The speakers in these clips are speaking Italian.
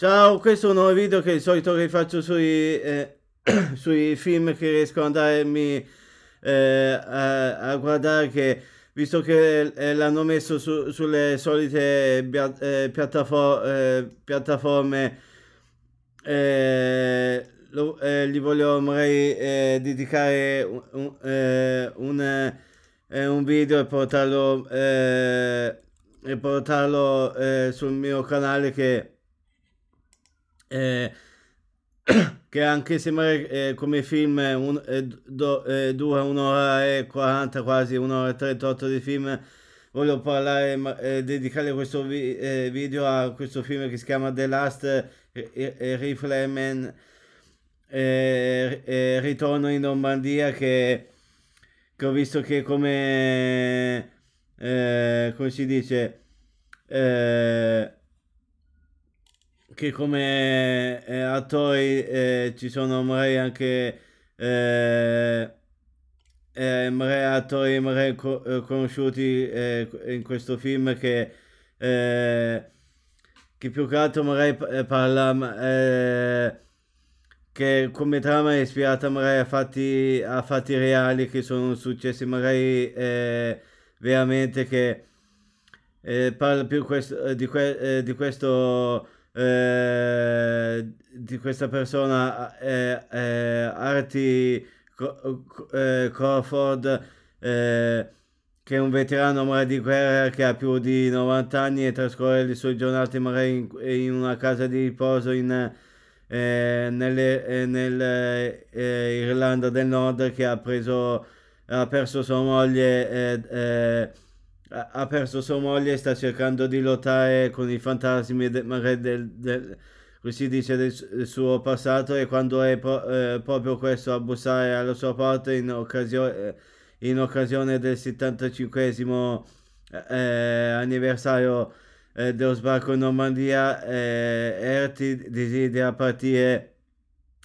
Ciao, questo è un nuovo video che di solito rifaccio sui, eh, sui film che riesco ad andarmi eh, a, a, guardare che, visto che eh, l'hanno messo su, sulle solite bia, eh, piattafor eh, piattaforme eh, lo, gli voglio magari dedicare un, un, un, un, video e portarlo, e portarlo sul mio canale che eh, che anche sembra eh, come film eh, un, eh, do, eh, dura un'ora e 40 quasi un'ora e 38 di film voglio parlare eh, dedicare questo vi, eh, video a questo film che si chiama The Last Rifleman Ritorno in Lombardia che, che, ho visto che come come si dice eh, che come eh, attori eh, ci sono magari anche eh, eh magari attori magari co- eh, conosciuti eh, in questo film che, che più che altro magari parla che come trama è ispirata magari a fatti, a fatti reali che sono successi magari veramente che parla più questo, di, que- di questo eh, di questa persona, eh, eh, Artie eh, Crawford, eh, che è un veterano mare di guerra che ha più di 90 anni e trascorre le sue giornate magari in, in una casa di riposo in... Eh, nelle, eh, nel, eh, Irlanda del Nord che ha, preso, ha perso sua moglie eh, ha perso sua moglie e sta cercando di lottare con i fantasmi de, del, del, così dice del, suo passato e quando è pro, eh, proprio questo a bussare alla sua porta in, occasio, eh, in occasione del 75 eh, eh, anniversario eh, dello sbarco in Normandia eh, Erti desidera partire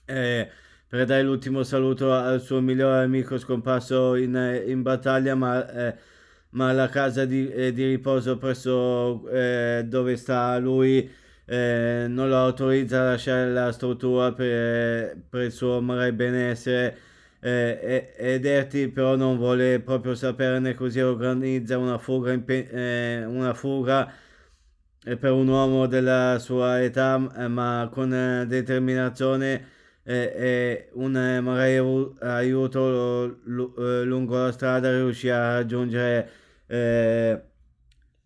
per dare l'ultimo saluto al suo migliore amico scomparso in, in battaglia ma ma la casa di, eh, di riposo presso eh, dove sta lui eh, non lo autorizza a lasciare la struttura per, per il suo malbenessere eh, ed Erti però non vuole proprio saperne così organizza una fuga, pe- eh, una fuga eh, per un uomo della sua età eh, ma con determinazione e un eh, aiuto lungo la strada riuscì a raggiungere eh,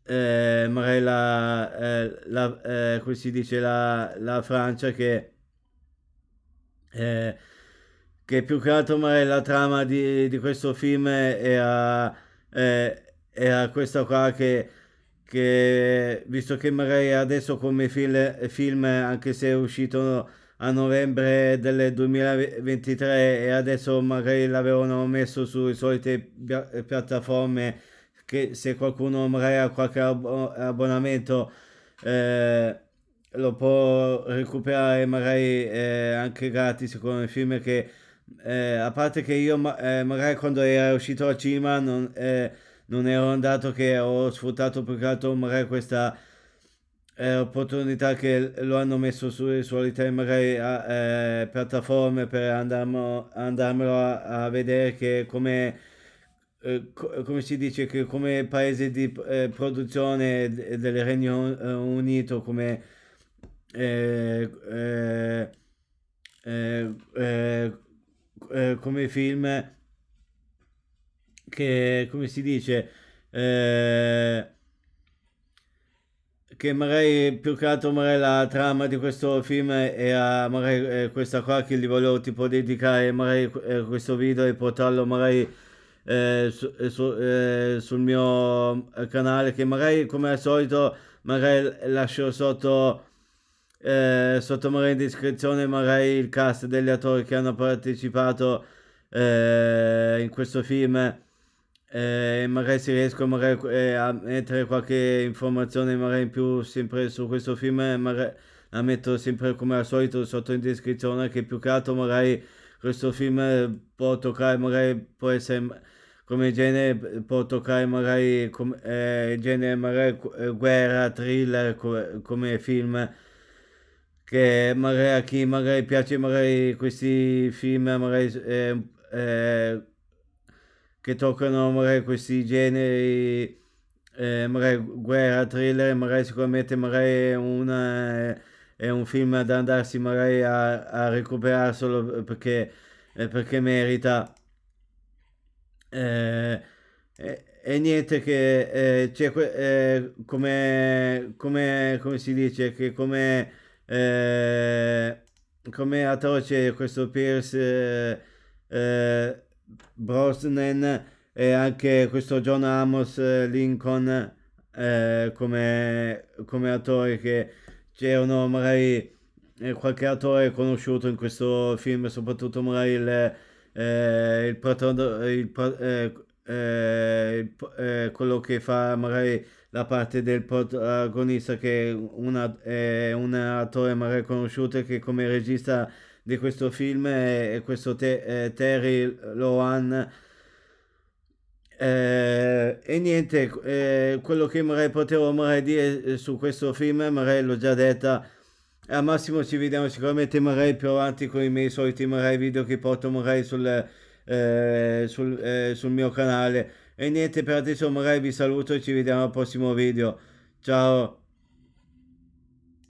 eh, magari la, eh, la eh, come si dice la, la Francia che eh, che più che altro magari la trama di, di questo film era, era questa qua che che visto che magari adesso come fil- film, anche se è uscito a novembre del 2023 e adesso magari l'avevano messo sulle solite pia- piattaforme che se qualcuno magari ha qualche abbonamento eh, lo può recuperare magari eh, anche gratis con il film che eh, a parte che io eh, magari quando era uscito al cinema non, eh, non ero andato che ho sfruttato più che altro magari questa eh, opportunità che lo hanno messo sulle solite magari eh, piattaforme per andarmo, andarmelo a, a vedere che come eh, come si dice, che come paese di eh, produzione del Regno eh, Unito, come eh, come film che come si dice eh, che magari più che altro magari la trama di questo film era magari eh, questa qua che gli volevo tipo dedicare magari eh, questo video e portarlo magari eh, eh, su, eh, sul mio eh, canale che magari come al solito magari lascio sotto eh, sotto magari in descrizione magari il cast degli attori che hanno partecipato eh, in questo film magari si riesco magari, a mettere qualche informazione magari in più sempre su questo film magari la metto sempre come al solito sotto in descrizione che più che altro magari questo film può toccare magari può essere come genere eh, può toccare magari com, eh, genere magari eh, guerra, thriller co, come film che magari a chi magari piace magari questi film magari eh, eh, che toccano magari questi generi eh, magari guerra, thriller magari sicuramente magari una, è un film da andarsi magari a, a recuperare solo perché, perché merita eh, e, eh, e, niente che eh, cioè, eh, come, come, come, si dice che come eh, come atroce questo Pierce eh, eh, Brosnan e anche questo John Amos Lincoln come, come attore che c'erano magari qualche attore conosciuto in questo film soprattutto magari il eh, il protondo, il pro, eh, eh, eh, quello che fa magari la parte del protagonista che una, è eh, un attore magari conosciuto che come regista di questo film è, questo te, eh, Terry Lohan eh, e niente, eh, quello che vorrei, potevo magari dire su questo film, magari l'ho già detta, al massimo ci vediamo sicuramente magari più avanti con i miei soliti magari video che porto magari sul, eh, sul, eh, sul mio canale e niente per adesso magari vi saluto e ci vediamo al prossimo video ciao